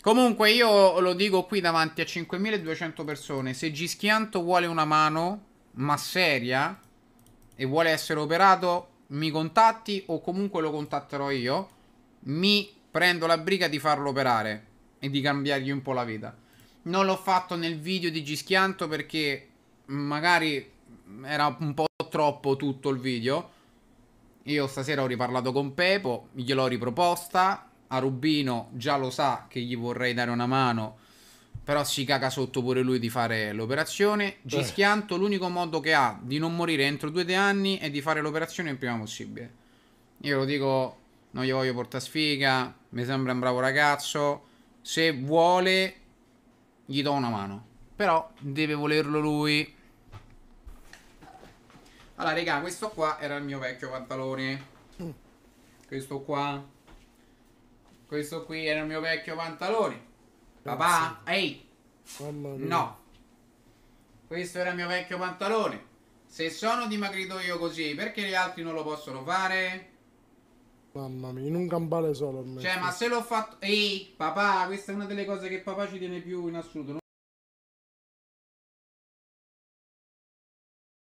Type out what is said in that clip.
Comunque io lo dico qui davanti a 5200 persone, se Gischianto vuole una mano, ma seria, e vuole essere operato, mi contatti o comunque lo contatterò io, mi prendo la briga di farlo operare e di cambiargli un po' la vita. Non l'ho fatto nel video di Gischianto perché magari era un po' troppo tutto il video. Io stasera ho riparlato con Pepo, gliel'ho riproposta, a Rubino già lo sa che gli vorrei dare una mano, però si caga sotto pure lui di fare l'operazione. Gischianto, l'unico modo che ha di non morire entro due anni è di fare l'operazione il prima possibile. Io lo dico, non gli voglio portare sfiga, mi sembra un bravo ragazzo, se vuole gli do una mano, però deve volerlo lui. Allora, raga, questo qua era il mio vecchio pantalone. Mm. Questo qua questo qui era il mio vecchio pantalone. Papà, ehi. Mamma mia. No. Questo era il mio vecchio pantalone. Se sono dimagrito io così, perché gli altri non lo possono fare? Mamma mia, in un gambale solo. Cioè, ma se l'ho fatto... Ehi, papà, questa è una delle cose che papà ci tiene più in assoluto.